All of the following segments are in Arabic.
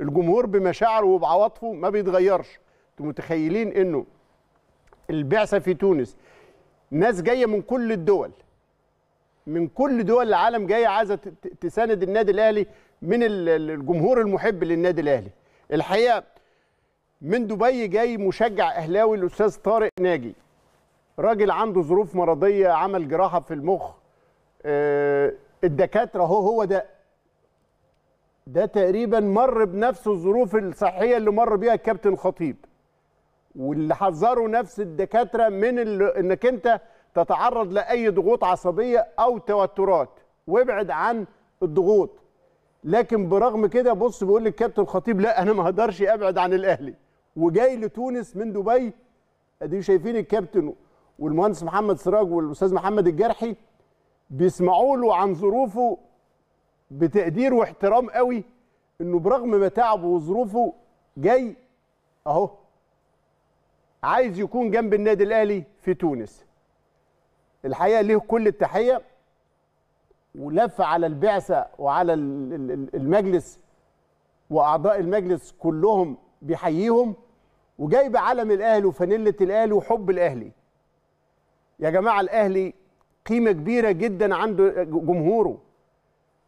الجمهور بمشاعره وبعواطفه ما بيتغيرش انتوا متخيلين انه البعثه في تونس ناس جايه من كل الدول من كل دول العالم جايه عايزه تساند النادي الاهلي من الجمهور المحب للنادي الاهلي الحقيقه من دبي جاي مشجع اهلاوي الاستاذ طارق ناجي راجل عنده ظروف مرضيه عمل جراحه في المخ آه، الدكاتره هو هو ده ده تقريبا مر بنفس الظروف الصحيه اللي مر بيها الكابتن خطيب واللي حذروا نفس الدكاتره من انك انت تتعرض لاي ضغوط عصبيه او توترات وابعد عن الضغوط لكن برغم كده بص بيقول للكابتن خطيب لا انا ما هقدرش ابعد عن الاهلي وجاي لتونس من دبي ادي شايفين الكابتن والمهندس محمد سراج والاستاذ محمد الجرحي بيسمعوا له عن ظروفه بتقدير واحترام قوي انه برغم متاعبه وظروفه جاي اهو عايز يكون جنب النادي الاهلي في تونس الحقيقه ليه كل التحيه ولف على البعثه وعلى المجلس واعضاء المجلس كلهم بيحييهم وجايب علم الاهلي وفانيله الاهلي وحب الاهلي يا جماعه الاهلي قيمه كبيره جدا عند جمهوره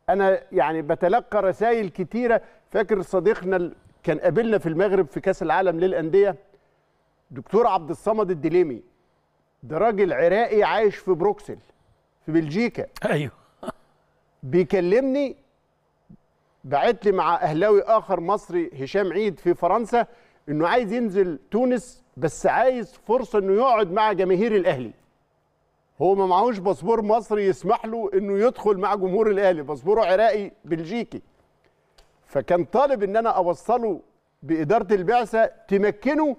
انا يعني بتلقى رسائل كتيره فاكر صديقنا كان قابلنا في المغرب في كاس العالم للانديه دكتور عبد الصمد الدليمي ده راجل عراقي عايش في بروكسل في بلجيكا ايوه بيكلمني بعت لي مع اهلاوي اخر مصري هشام عيد في فرنسا انه عايز ينزل تونس بس عايز فرصه انه يقعد مع جماهير الاهلي هو ما معهوش باسبور مصري يسمح له انه يدخل مع جمهور الاهلي باسبوره عراقي بلجيكي فكان طالب ان انا اوصله باداره البعثه تمكنه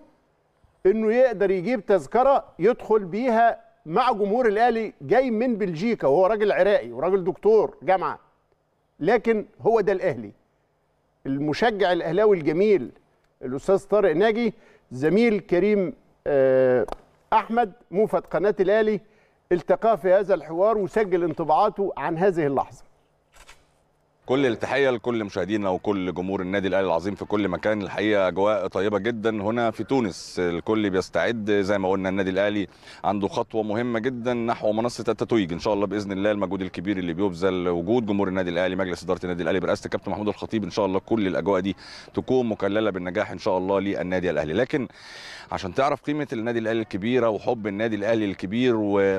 انه يقدر يجيب تذكره يدخل بيها مع جمهور الاهلي جاي من بلجيكا وهو راجل عراقي وراجل دكتور جامعه لكن هو ده الاهلي المشجع الاهلاوي الجميل الاستاذ طارق ناجي زميل كريم آه، احمد موفد قناه الاهلي التقاه في هذا الحوار وسجل انطباعاته عن هذه اللحظه كل التحيه لكل مشاهدينا وكل جمهور النادي الاهلي العظيم في كل مكان الحقيقه اجواء طيبه جدا هنا في تونس الكل بيستعد زي ما قلنا النادي الاهلي عنده خطوه مهمه جدا نحو منصه التتويج ان شاء الله باذن الله المجهود الكبير اللي بيبذل وجود جمهور النادي الاهلي مجلس اداره النادي الاهلي برئاسه الكابتن محمود الخطيب ان شاء الله كل الاجواء دي تكون مكلله بالنجاح ان شاء الله للنادي الاهلي لكن عشان تعرف قيمه النادي الاهلي الكبيره وحب النادي الاهلي الكبير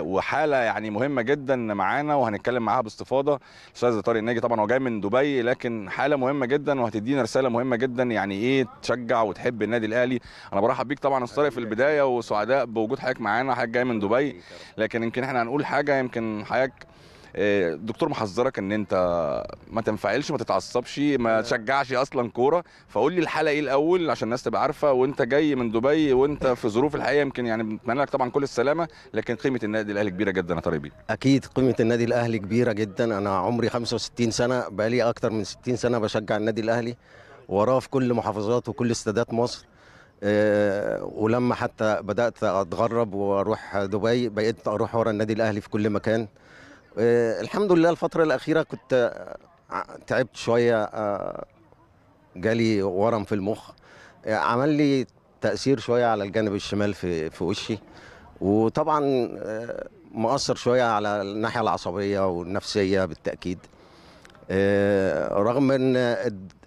وحاله يعني مهمه جدا معانا وهنتكلم معاها باستفاضه استاذ طارق الناجي طبعا هو جاي من من دبي لكن حاله مهمه جدا وهتدينا رساله مهمه جدا يعني ايه تشجع وتحب النادي الاهلي انا برحب بيك طبعا استاذ في البدايه وسعداء بوجود حضرتك معانا حضرتك جاي من دبي لكن يمكن احنا هنقول حاجه يمكن حضرتك الدكتور آه، محذرك ان انت ما تنفعلش ما تتعصبش ما آه. تشجعش اصلا كوره فقول لي الحاله ايه الاول عشان الناس تبقى عارفه وانت جاي من دبي وانت آه. في ظروف الحقيقه يمكن يعني بنتمنى لك طبعا كل السلامه لكن قيمه النادي الاهلي كبيره جدا يا طارق بيه اكيد قيمه النادي الاهلي كبيره جدا انا عمري 65 سنه بقالي اكتر من 60 سنه بشجع النادي الاهلي وراه في كل محافظات وكل استادات مصر ولما حتى بدات اتغرب واروح دبي بقيت اروح ورا النادي الاهلي في كل مكان آه، الحمد لله الفترة الأخيرة كنت آه، تعبت شوية آه، جالي ورم في المخ عمل لي تأثير شوية على الجانب الشمال في في وشي وطبعا مؤثر شوية على الناحية العصبية والنفسية بالتأكيد رغم ان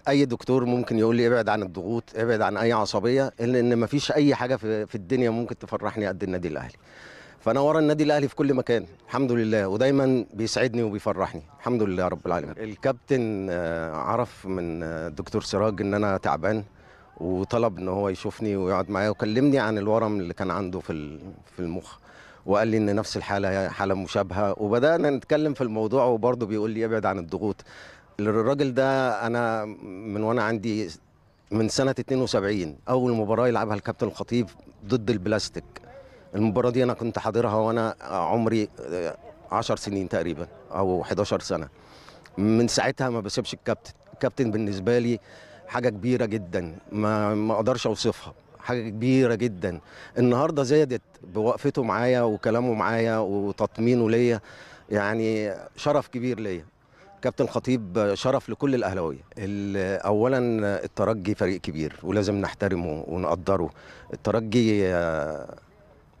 اي دكتور ممكن يقول لي ابعد عن الضغوط ابعد عن اي عصبيه الا ان مفيش اي حاجه في الدنيا ممكن تفرحني قد النادي الاهلي فانا ورا النادي الاهلي في كل مكان الحمد لله ودايما بيسعدني وبيفرحني الحمد لله رب العالمين الكابتن آه، عرف من الدكتور آه، سراج ان انا تعبان وطلب ان هو يشوفني ويقعد معايا وكلمني عن الورم اللي كان عنده في في المخ وقال لي ان نفس الحاله حاله مشابهه وبدانا نتكلم في الموضوع وبرضه بيقول لي ابعد عن الضغوط الراجل ده انا من وانا عندي من سنه 72 اول مباراه يلعبها الكابتن الخطيب ضد البلاستيك المباراه دي انا كنت حاضرها وانا عمري 10 آه، سنين تقريبا او 11 سنه من ساعتها ما بسيبش الكابتن الكابتن بالنسبه لي حاجه كبيره جدا ما ما اقدرش اوصفها حاجه كبيره جدا النهارده زادت بوقفته معايا وكلامه معايا وتطمينه ليا يعني شرف كبير ليا كابتن خطيب شرف لكل الاهلاويه اولا الترجي فريق كبير ولازم نحترمه ونقدره الترجي آه،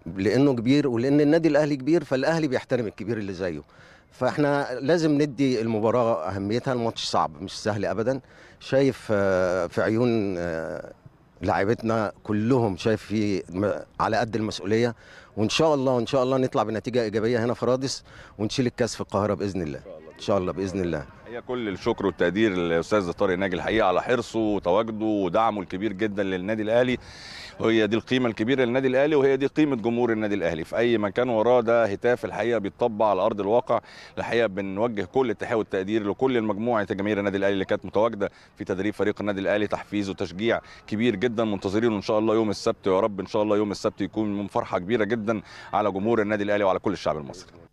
لانه كبير ولان النادي الاهلي كبير فالاهلي بيحترم الكبير اللي زيه فاحنا لازم ندي المباراه اهميتها الماتش صعب مش سهل ابدا شايف آه، في عيون آه، لاعيبتنا كلهم شايف في على قد المسؤوليه وان شاء الله ان شاء الله نطلع بنتيجه ايجابيه هنا في رادس ونشيل الكاس في القاهره باذن الله ان شاء الله باذن الله هي كل الشكر والتقدير للاستاذ طارق ناجي الحقيقه على حرصه وتواجده ودعمه الكبير جدا للنادي الاهلي وهي دي القيمه الكبيره للنادي الاهلي وهي دي قيمه جمهور النادي الاهلي في اي مكان وراه ده هتاف الحقيقه بيتطبق على ارض الواقع الحقيقه بنوجه كل التحيه والتقدير لكل المجموعه جماهير النادي الاهلي اللي كانت متواجده في تدريب فريق النادي الاهلي تحفيز وتشجيع كبير جدا منتظرينه ان شاء الله يوم السبت ويا رب ان شاء الله يوم السبت يكون من فرحه كبيره جدا على جمهور النادي الاهلي وعلى كل الشعب المصري